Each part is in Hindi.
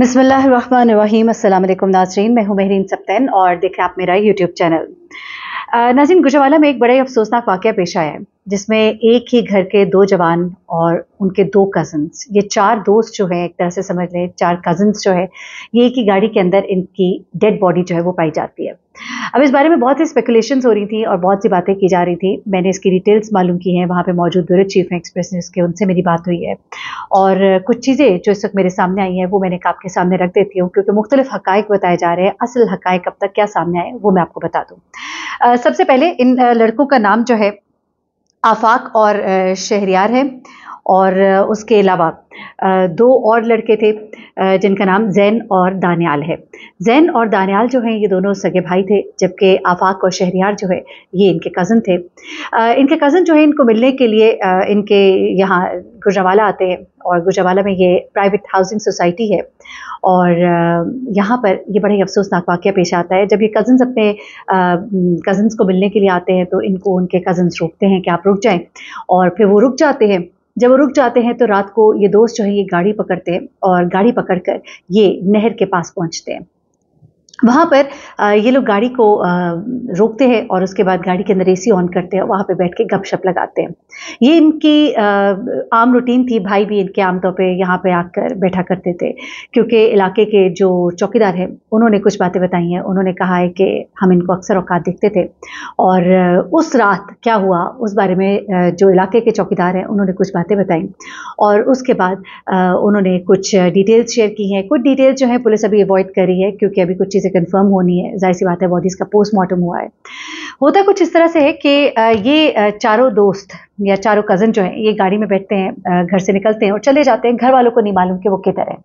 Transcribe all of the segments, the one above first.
बिसमीम अल्लाम नाजरीन मैं हूं महरीन सप्तन और देखें आप मेरा यूट्यूब चैनल नाजीन गुजवाला में एक बड़े अफसोसनाक वाक़ पेश आया है जिसमें एक ही घर के दो जवान और उनके दो कज़न्स ये चार दोस्त जो हैं एक तरह से समझ लें चार कज़न्स जो है ये एक ही गाड़ी के अंदर इनकी डेड बॉडी जो है वो पाई जाती है अब इस बारे में बहुत सी स्पेकुलेशन हो रही थी और बहुत सी बातें की जा रही थी मैंने इसकी डिटेल्स मालूम की हैं वहाँ पे मौजूद ब्यूरो चीफ हैं एक्सप्रेस न्यूज़ के उनसे मेरी बात हुई है और कुछ चीज़ें जो इस वक्त मेरे सामने आई हैं वो मैंने आपके सामने रख देती हूँ क्योंकि मुख्तलिफ हक बताए जा रहे हैं असल हक़ अब तक क्या सामने आए वो मैं आपको बता दूँ सबसे पहले इन लड़कों का नाम जो है आफाक और शहरियार हैं और उसके अलावा दो और लड़के थे जिनका नाम जैन और दानियाल है जैन और दानियाल जो हैं ये दोनों सगे भाई थे जबकि आफाक और शहरियार जो है ये इनके कज़न थे इनके कज़न जो है इनको मिलने के लिए इनके यहाँ गुजरावाला आते हैं और गुजरावाला में ये प्राइवेट हाउसिंग सोसाइटी है और यहाँ पर ये बड़ा ही अफसोसनाक वाक़ पेश आता है जब ये कज़न्स अपने कज़न्स को मिलने के लिए आते हैं तो इनको उनके कज़न्स रोकते हैं कि आप रुक जाएं और फिर वो रुक जाते हैं जब वो रुक जाते हैं तो रात को ये दोस्त जो है ये गाड़ी पकड़ते हैं और गाड़ी पकड़कर ये नहर के पास पहुंचते हैं वहाँ पर ये लोग गाड़ी को रोकते हैं और उसके बाद गाड़ी के अंदर एसी ऑन करते हैं वहाँ पे बैठ के गपशप लगाते हैं ये इनकी आम रूटीन थी भाई भी इनके आमतौर पे यहाँ पे आकर बैठा करते थे क्योंकि इलाके के जो चौकीदार हैं उन्होंने कुछ बातें बताई हैं उन्होंने कहा है कि हम इनको अक्सर औकात देखते थे और उस रात क्या हुआ उस बारे में जो इलाके के चौकीदार हैं उन्होंने कुछ बातें बताई और उसके बाद उन्होंने कुछ डिटेल्स शेयर की हैं कुछ डिटेल्स जो है पुलिस अभी अवॉइड करी है क्योंकि अभी कुछ चीज़ें कंफर्म होनी है जाहिर सी बात है बॉडीज़ का पोस्टमार्टम हुआ है होता कुछ इस तरह से है कि ये चारों दोस्त या चारों कज़न जो हैं ये गाड़ी में बैठते हैं घर से निकलते हैं और चले जाते हैं घर वालों को नहीं मालूम कि वो किधर है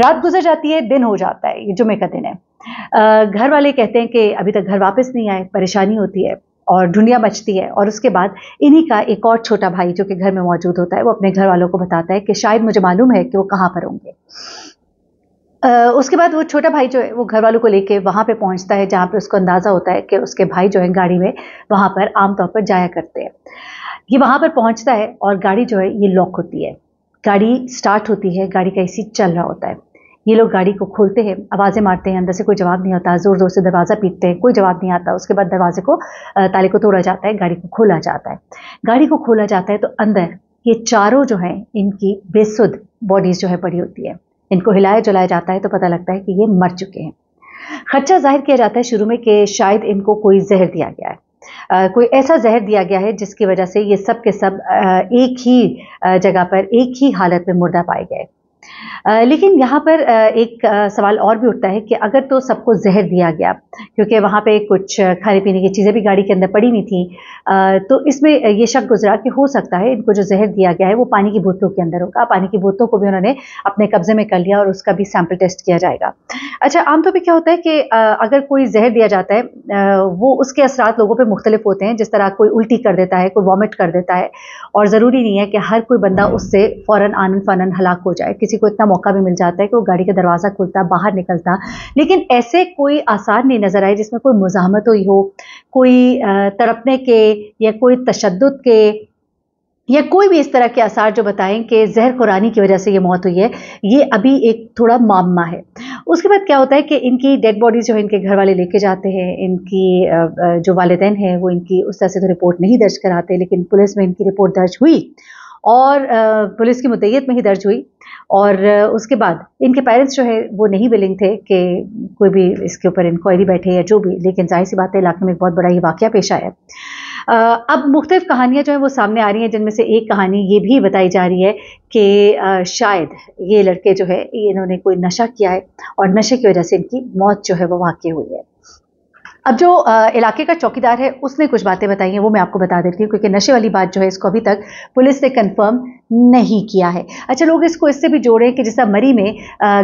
रात गुजर जाती है दिन हो जाता है ये जुमे का दिन है घर वाले कहते हैं कि अभी तक घर वापस नहीं आए परेशानी होती है और ढूंढिया बचती है और उसके बाद इन्हीं का एक और छोटा भाई जो कि घर में मौजूद होता है वो अपने घर वालों को बताता है कि शायद मुझे मालूम है कि वो कहाँ पर होंगे उसके बाद वो छोटा भाई जो है वो घर वालों को लेके वहाँ पे पहुँचता है जहाँ पे उसको अंदाज़ा होता है कि उसके भाई जो है गाड़ी में वहाँ पर आमतौर पर जाया करते हैं ये वहाँ पर पहुँचता है और गाड़ी जो है ये लॉक होती है गाड़ी स्टार्ट होती है गाड़ी का एसी चल रहा होता है ये लोग गाड़ी को खोलते हैं आवाज़ें मारते हैं अंदर से कोई जवाब नहीं होता ज़ोर ज़ोर से दरवाज़ा पीटते हैं कोई जवाब नहीं आता उसके बाद दरवाजे को ताले को तोड़ा जाता है गाड़ी को खोला जाता है गाड़ी को खोला जाता है तो अंदर ये चारों जो हैं इनकी बेसुद बॉडीज़ जो है पड़ी होती है इनको हिलाया जलाया जाता है तो पता लगता है कि ये मर चुके हैं खर्चा जाहिर किया जाता है शुरू में कि शायद इनको कोई जहर दिया गया है आ, कोई ऐसा जहर दिया गया है जिसकी वजह से ये सब के सब आ, एक ही जगह पर एक ही हालत में मुर्दा पाए गए लेकिन यहाँ पर एक सवाल और भी उठता है कि अगर तो सबको जहर दिया गया क्योंकि वहाँ पे कुछ खाने पीने की चीज़ें भी गाड़ी के अंदर पड़ी हुई थी तो इसमें ये शक गुजरा कि हो सकता है इनको जो जहर दिया गया है वो पानी की बोतलों के अंदर होगा पानी की बोतलों को भी उन्होंने अपने कब्जे में कर लिया और उसका भी सैम्पल टेस्ट किया जाएगा अच्छा आमतौर पर क्या होता है कि अगर कोई जहर दिया जाता है वो उसके असरात लोगों पर मुख्तलिफ होते हैं जिस तरह कोई उल्टी कर देता है कोई वॉमिट कर देता है और ज़रूरी नहीं है कि हर कोई बंदा हम्म। उससे फ़ौर आनन फ़ानन हलाक हो जाए किसी किसी को इतना मौका भी मिल जाता है कि वो गाड़ी का दरवाज़ा खुलता बाहर निकलता लेकिन ऐसे कोई आसार नहीं नज़र आए जिसमें कोई मुजामत हुई हो कोई तड़पने के या कोई तशद के या कोई भी इस तरह के आसार जो बताएं कि जहर कुरानी की वजह से ये मौत हुई है ये अभी एक थोड़ा मामला है उसके बाद क्या होता है कि इनकी डेड बॉडीज़ जो है इनके घर वाले लेके जाते हैं इनकी जो वालदेन हैं वो इनकी उस तरह से तो रिपोर्ट नहीं दर्ज कराते लेकिन पुलिस में इनकी रिपोर्ट दर्ज हुई और पुलिस की मुतैयत में ही दर्ज हुई और उसके बाद इनके पेरेंट्स जो है वो नहीं विलिंग थे कि कोई भी इसके ऊपर इंक्वायरी बैठे या जो भी लेकिन जाहिर सी बात है इलाके में एक बहुत बड़ा ये वाक़ पेश आया अब मुख्तफ कहानियाँ जो हैं वो सामने आ रही हैं जिनमें से एक कहानी ये भी बताई जा रही है कि शायद ये लड़के जो है इन्होंने कोई नशा किया है और नशे की वजह से इनकी मौत जो है वो वाक्य हुई है अब जो इलाके का चौकीदार है उसने कुछ बातें बताई हैं वो मैं आपको बता देती हूँ क्योंकि नशे वाली बात जो है इसको अभी तक पुलिस ने कन्फर्म नहीं किया है अच्छा लोग इसको इससे भी जोड़ें कि जैसा मरी में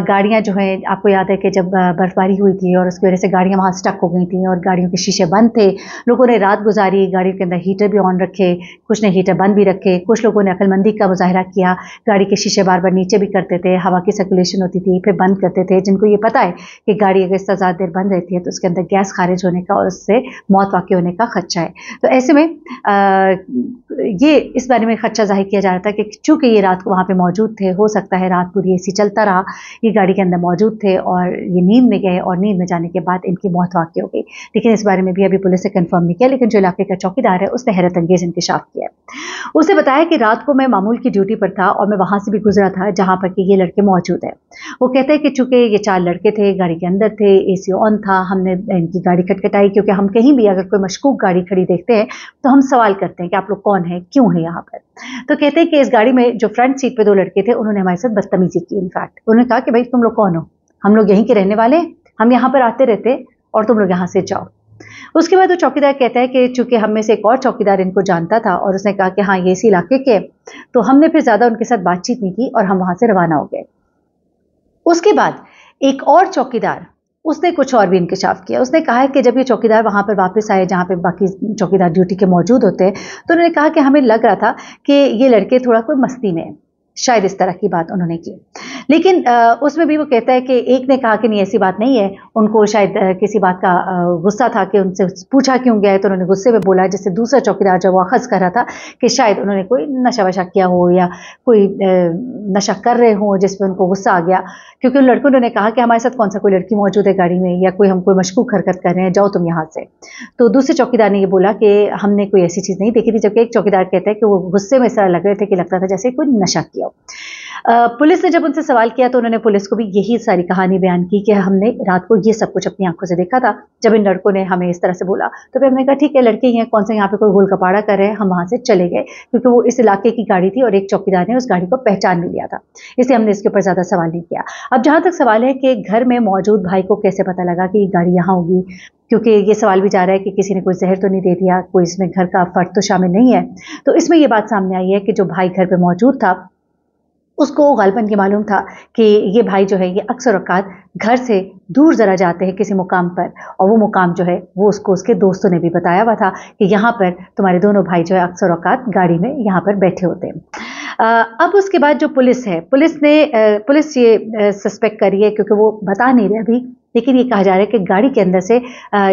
गाड़ियाँ जो हैं आपको याद है कि जब बर्फबारी हुई थी और उसकी वजह से गाड़ियाँ वहाँ स्टक हो गई थी और गाड़ियों के शीशे बंद थे लोगों ने रात गुजारी गाड़ियों के अंदर हीटर भी ऑन रखे कुछ ने हीटर बंद भी रखे कुछ लोगों ने अकलमंदी का मुजाहरा किया गाड़ी के शीशे बार बार नीचे भी करते थे हवा की सर्कुलेशन होती थी फिर बंद करते थे जिनको ये पता है कि गाड़ी अगर ज़्यादा देर बंद रहती है तो उसके अंदर गैस खारिज होने का और उससे मौत वाक़ होने का खदशा है तो ऐसे में ये इस बारे में खदशा जाहिर किया जा रहा था कि चूंकि ये रात को वहाँ पे मौजूद थे हो सकता है रात पूरी ऐसी चलता रहा ये गाड़ी के अंदर मौजूद थे और ये नींद में गए और नींद में जाने के बाद इनकी मौत वाकई हो गई लेकिन इस बारे में भी अभी पुलिस ने कन्फर्म नहीं किया लेकिन जो इलाके का चौकीदार है उसने हैरत अंगेज इंकशाफ किया है उसने बताया कि रात को मैं मामूल की ड्यूटी पर था और मैं वहाँ से भी गुजरा था जहाँ पर कि ये लड़के मौजूद हैं वो कहते हैं कि चूंकि ये चार लड़के थे गाड़ी के अंदर थे ए ऑन था हमने इनकी गाड़ी खटखटाई क्योंकि हम कहीं भी अगर कोई मशकूक गाड़ी खड़ी देखते हैं तो हम सवाल करते हैं कि आप लोग कौन है क्यों है यहाँ पर तो कहते हैं कि इस गाड़ी में जो फ्रंट सीट पे दो लड़के थे उन्होंने हमारे साथ बदतमीजी की इनफैक्ट उन्होंने कहा कि भाई तुम लोग कौन हो हम लोग यहीं के रहने वाले हम यहाँ पर आते रहते और तुम लोग यहाँ से जाओ उसके बाद वो चौकीदार कहता है कि चूंकि हम में से एक और चौकीदार इनको जानता था और उसने कहा कि हाँ ये इसी इलाके के तो हमने फिर ज़्यादा उनके साथ बातचीत नहीं की और हम वहां से रवाना हो गए उसके बाद एक और चौकीदार उसने कुछ और भी इंकशाफ किया उसने कहा है कि जब ये चौकीदार वहाँ पर वापस आए जहाँ पे बाकी चौकीदार ड्यूटी के मौजूद होते हैं तो उन्होंने कहा कि हमें लग रहा था कि ये लड़के थोड़ा कोई मस्ती में है शायद इस तरह की बात उन्होंने की लेकिन उसमें भी वो कहता है कि एक ने कहा कि नहीं ऐसी बात नहीं है उनको शायद किसी बात का गुस्सा था कि उनसे पूछा क्यों गया है तो उन्होंने गुस्से में बोला जिससे दूसरा चौकीदार जब वो अखज़ कर रहा था कि शायद उन्होंने कोई नशा वशा किया हो या कोई नशा कर रहे हों जिसमें उनको गुस्सा आ गया क्योंकि उन लड़कों ने कहा कि हमारे साथ कौन सा कोई लड़की मौजूद है गाड़ी में या कोई हम कोई मशकूक हरकत कर रहे हैं जाओ तुम यहाँ से तो दूसरे चौकीदार ने ये बोला कि हमने कोई ऐसी चीज़ नहीं देखी थी जबकि एक चौकीदार कहते हैं कि वो गुस्से में इस तरह लग रहे थे कि लगता था जैसे कोई नशा किया किया पुलिस ने जब उनसे सवाल किया तो उन्होंने पुलिस को भी यही सारी कहानी बयान की कि हमने रात को ये सब कुछ अपनी आंखों से देखा था जब इन लड़कों ने हमें इस तरह से बोला तो फिर हमने कहा ठीक है लड़के ही हैं कौन से यहाँ पे कोई गोल कपाड़ा कर रहे हैं हम वहाँ से चले गए क्योंकि वो इस इलाके की गाड़ी थी और एक चौकीदार ने उस गाड़ी को पहचान भी लिया था इसलिए हमने इसके ऊपर ज़्यादा सवाल नहीं किया अब जहाँ तक सवाल है कि घर में मौजूद भाई को कैसे पता लगा कि गाड़ी यहाँ होगी क्योंकि ये सवाल भी जा रहा है कि किसी ने कोई जहर तो नहीं दे दिया कोई इसमें घर का फर्द तो शामिल नहीं है तो इसमें ये बात सामने आई है कि जो भाई घर पर मौजूद था उसको गालपन के मालूम था कि ये भाई जो है ये अक्सर अवकात घर से दूर ज़रा जाते हैं किसी मुकाम पर और वो मुकाम जो है वो उसको उसके दोस्तों ने भी बताया हुआ था कि यहाँ पर तुम्हारे दोनों भाई जो है अक्सर अवकात गाड़ी में यहाँ पर बैठे होते हैं अब उसके बाद जो पुलिस है पुलिस ने पुलिस ये सस्पेक्ट करी है क्योंकि वो बता नहीं रहे अभी लेकिन ये कहा जा रहा है कि गाड़ी के अंदर से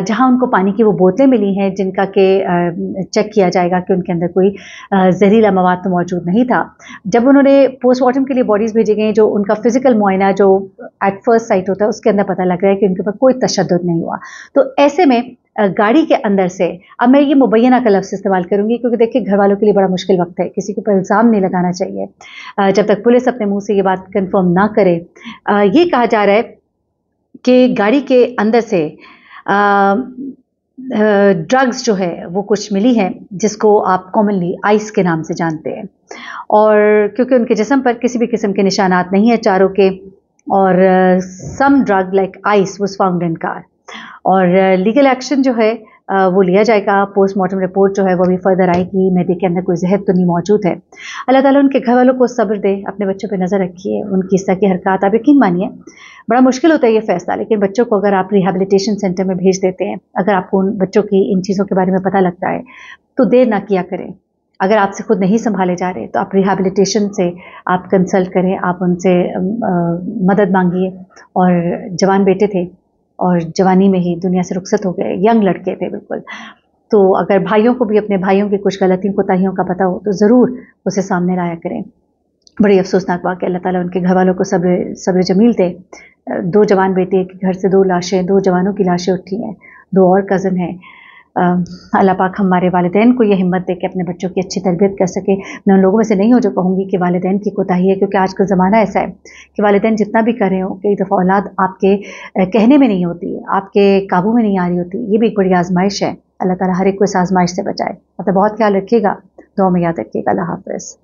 जहां उनको पानी की वो बोतलें मिली हैं जिनका के चेक किया जाएगा कि उनके अंदर कोई जहरीला मवाद तो मौजूद नहीं था जब उन्होंने पोस्टमार्टम के लिए बॉडीज़ भेजे गए जो उनका फिजिकल मुआयना जो एट फर्स्ट साइट होता है उसके अंदर पता लग रहा है कि उनके ऊपर कोई तशद नहीं हुआ तो ऐसे में गाड़ी के अंदर से अब मैं ये मुबैना का लफ्ज़ इस्तेमाल करूँगी क्योंकि देखिए घर वालों के लिए बड़ा मुश्किल वक्त है किसी के ऊपर इल्ज़ाम नहीं लगाना चाहिए जब तक पुलिस अपने मुंह से ये बात कंफर्म ना करे ये कहा जा रहा है के गाड़ी के अंदर से ड्रग्स जो है वो कुछ मिली है जिसको आप कॉमनली आइस के नाम से जानते हैं और क्योंकि उनके जिसम पर किसी भी किस्म के निशानात नहीं है चारों के और some drug like ice was found in car और लीगल एक्शन जो है वो लिया जाएगा पोस्टमार्टम रिपोर्ट जो है वो भी फर्दर आएगी मैदे के अंदर कोई जहर तो नहीं मौजूद है अल्लाह ताला उनके घर वालों को सब्र दे अपने बच्चों पर नज़र रखिए उनकी इस तरह की हरकत आप यकीन मानिए बड़ा मुश्किल होता है ये फैसला लेकिन बच्चों को अगर आप रिहेबिलिटेशन सेंटर में भेज देते हैं अगर आपको उन बच्चों की इन चीज़ों के बारे में पता लगता है तो देर ना किया करें अगर आपसे खुद नहीं संभाले जा रहे तो आप रिहेबिलिटेशन से आप कंसल्ट करें आप उनसे मदद मांगिए और जवान बेटे थे और जवानी में ही दुनिया से रुखसत हो गए यंग लड़के थे बिल्कुल तो अगर भाइयों को भी अपने भाइयों की कुछ गलतियों कोताहियों का पता हो तो ज़रूर उसे सामने लाया करें बड़ी अफसोसनाक वाक्य अल्लाह ताला उनके घर वालों को सब्र सब्र जमील थे दो जवान बेटे के घर से दो लाशें दो जवानों की लाशें उठी हैं दो और कज़न हैं अल्लाह पाक हमारे वालदेन को ये हिम्मत दे के अपने बच्चों की अच्छी तरबियत कर सके मैं उन लोगों में से नहीं हूँ जो कहूँगी कि वालदेन की कोताही है क्योंकि आज का ज़माना ऐसा है कि वालदेन जितना भी करें हो कई दफ़ा औलाद आपके कहने में नहीं होती है आपके काबू में नहीं आ रही होती ये भी एक बड़ी आजमाइश है अल्लाह ताला हर एक को इस आजमाइश से बचाए मतलब बहुत ख्याल रखिएगा दो में याद रखिएगा अल्लाह हाफ़